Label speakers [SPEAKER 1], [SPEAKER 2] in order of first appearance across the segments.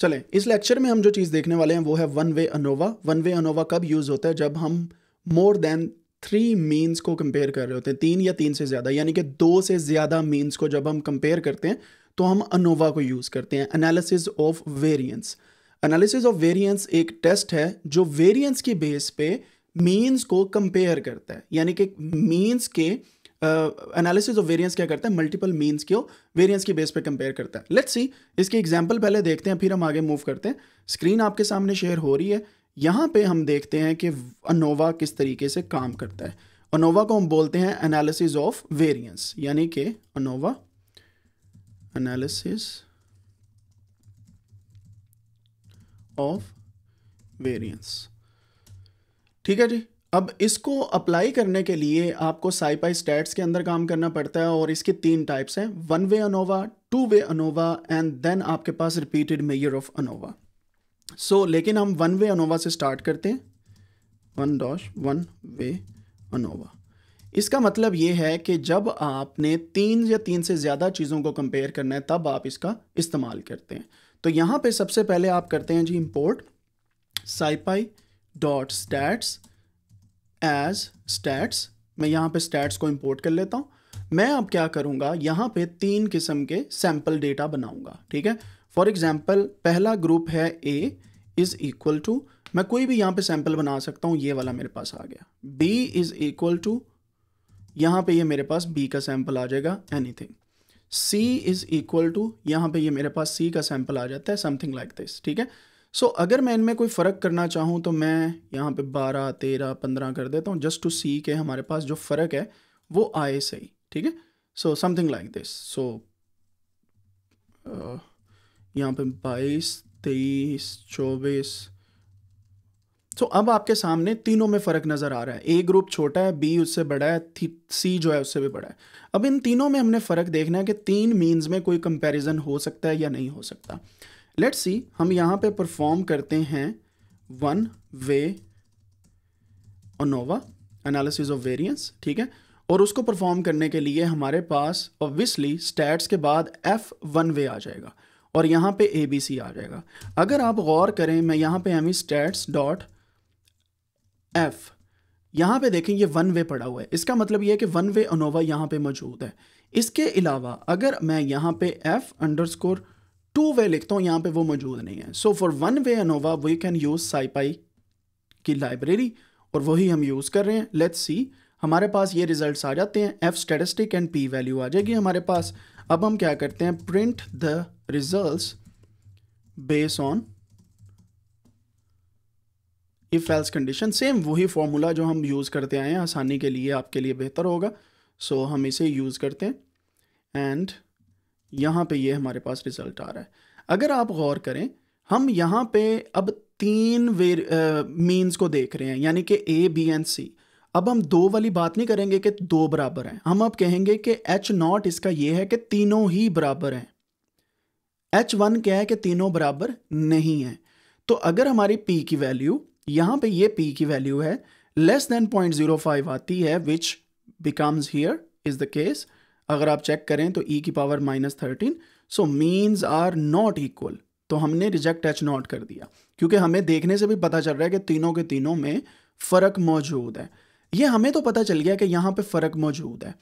[SPEAKER 1] चलें इस लेक्चर में हम जो चीज़ देखने वाले हैं वो है one way ANOVA one way ANOVA कब यूज़ होता है जब हम मोर देन थ्री मीन्स को कंपेयर कर रहे होते हैं तीन या तीन से ज़्यादा यानी कि दो से ज़्यादा मीन्स को जब हम कंपेयर करते हैं तो हम अनोवा को यूज़ करते हैं analysis of variance analysis of variance एक टेस्ट है जो वेरियंस की बेस पे मीन्स को कंपेयर करता है यानी कि मीन्स के एनालिसिस ऑफ वेरिएंस क्या करता है मल्टीपल मीन्स को वेरिएंस की बेस पे कंपेयर करता है लेट्स सी इसके एग्जांपल पहले देखते हैं फिर हम आगे मूव करते हैं स्क्रीन आपके सामने शेयर हो रही है यहाँ पे हम देखते हैं कि अनोवा किस तरीके से काम करता है अनोवा को हम बोलते हैं एनालिसिस ऑफ वेरियंस यानी कि अनोवा एनालिसिस ऑफ वेरियंस ठीक है जी अब इसको अप्लाई करने के लिए आपको साईपाई स्टैट्स के अंदर काम करना पड़ता है और इसके तीन टाइप्स हैं one way ANOVA two way ANOVA and then आपके पास repeated measure of ANOVA so लेकिन हम वन वे अनोवा से स्टार्ट करते हैं one dash one way ANOVA इसका मतलब ये है कि जब आपने तीन या तीन से ज़्यादा चीज़ों को कंपेयर करना है तब आप इसका इस्तेमाल करते हैं तो यहाँ पे सबसे पहले आप करते हैं जी import SciPy dot stats as stats मैं यहाँ पे स्टैट्स को इंपोर्ट कर लेता हूँ मैं अब क्या करूँगा यहाँ पे तीन किस्म के सैम्पल डेटा बनाऊँगा ठीक है फॉर एग्जाम्पल पहला ग्रुप है ए इज़ इक्वल टू मैं कोई भी यहाँ पे सैम्पल बना सकता हूँ ये वाला मेरे पास आ गया बी इज़ इक्वल टू यहाँ पे ये मेरे पास बी का सैम्पल आ जाएगा anything C is equal to यहाँ पे ये मेरे पास सी का सैम्पल आ जाता है समथिंग लाइक दिस ठीक है सो so, अगर मैं इनमें कोई फ़र्क करना चाहूँ तो मैं यहाँ पे 12, 13, 15 कर देता हूँ जस्ट टू सी के हमारे पास जो फ़र्क है वो आए सही ठीक है so something like this so यहाँ पे 22, 23, 24 सो so, अब आपके सामने तीनों में फ़र्क नज़र आ रहा है ए ग्रुप छोटा है बी उससे बड़ा है सी जो है उससे भी बड़ा है अब इन तीनों में हमने फ़र्क देखना है कि तीन मीन्स में कोई कंपेरिजन हो सकता है या नहीं हो सकता लेट्स सी हम यहाँ पे परफॉर्म करते हैं one way ANOVA analysis of variance ठीक है और उसको परफॉर्म करने के लिए हमारे पास ऑब्वियसली स्टैट्स के बाद एफ वन वे आ जाएगा और यहाँ पे ए बी सी आ जाएगा अगर आप गौर करें मैं यहाँ पे एमी स्टैट्स डॉट एफ यहाँ पे देखें ये वन वे पड़ा हुआ है इसका मतलब ये है कि वन वे अनोवा यहाँ पे मौजूद है इसके अलावा अगर मैं यहाँ पे एफ अंडर स्कोर टू वे लिखता हूँ यहाँ पे वो मौजूद नहीं है so for one way ANOVA we can use SciPy की लाइब्रेरी और वही हम यूज़ कर रहे हैं लेट्स सी हमारे पास ये रिजल्ट्स आ जाते हैं F statistic and P value आ जाएगी हमारे पास अब हम क्या करते हैं print the results base on if else condition same वही फॉर्मूला जो हम यूज़ करते आए हैं आसानी के लिए आपके लिए बेहतर होगा सो so, हम इसे यूज़ करते हैं एंड यहाँ पे ये हमारे पास रिजल्ट आ रहा है अगर आप गौर करें हम यहाँ पे अब तीन वेर मीन्स को देख रहे हैं यानी कि ए बी एंड सी अब हम दो वाली बात नहीं करेंगे कि दो बराबर हैं हम अब कहेंगे कि एच नॉट इसका ये है कि तीनों ही बराबर हैं एच वन क्या है कि तीनों बराबर नहीं हैं तो अगर हमारी पी की वैल्यू यहाँ पे ये पी की वैल्यू है less than point zero five आती है which becomes here is the case अगर आप चेक करें तो ई e की power minus thirteen so means are not equal तो हमने रिजेक्ट एच नॉट कर दिया क्योंकि हमें देखने से भी पता चल रहा है कि तीनों के तीनों में फ़र्क मौजूद है ये हमें तो पता चल गया कि यहाँ पे फ़र्क मौजूद है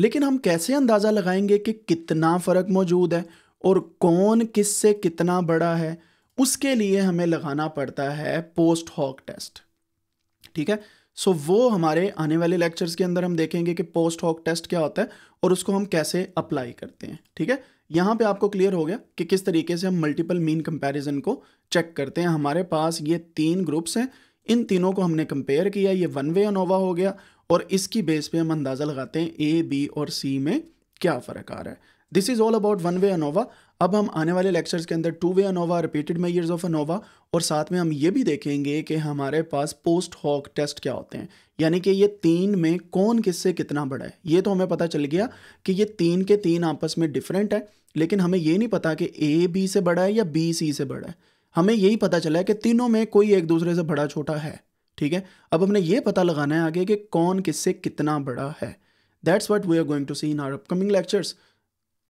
[SPEAKER 1] लेकिन हम कैसे अंदाज़ा लगाएंगे कि कितना फ़र्क मौजूद है और कौन किस से कितना बड़ा है उसके लिए हमें लगाना पड़ता है पोस्ट हॉक टेस्ट ठीक है सो so, वो हमारे आने वाले लेक्चर्स के अंदर हम देखेंगे कि पोस्ट हॉक टेस्ट क्या होता है और उसको हम कैसे अप्लाई करते हैं ठीक है यहाँ पे आपको क्लियर हो गया कि किस तरीके से हम मल्टीपल मीन कंपैरिजन को चेक करते हैं हमारे पास ये तीन ग्रुप्स हैं इन तीनों को हमने कंपेयर किया ये वन वे अनोवा हो गया और इसकी बेस पे हम अंदाज़ा लगाते हैं ए बी और सी में क्या फ़र्क आ रहा है this is all about one way ANOVA अब हम आने वाले लेक्चर्स के अंदर two way ANOVA repeated measures of ANOVA और साथ में हम ये भी देखेंगे कि हमारे पास पोस्ट हॉक टेस्ट क्या होते हैं यानी कि ये तीन में कौन किससे कितना बड़ा है ये तो हमें पता चल गया कि ये तीन के तीन आपस में डिफरेंट है लेकिन हमें ये नहीं पता कि ए बी से बड़ा है या बी सी से बड़ा है हमें यही पता चला है कि तीनों में कोई एक दूसरे से बड़ा छोटा है ठीक है अब हमने ये पता लगाना है आगे कि कौन किससे कितना बड़ा है that's what we are going to see in our upcoming lectures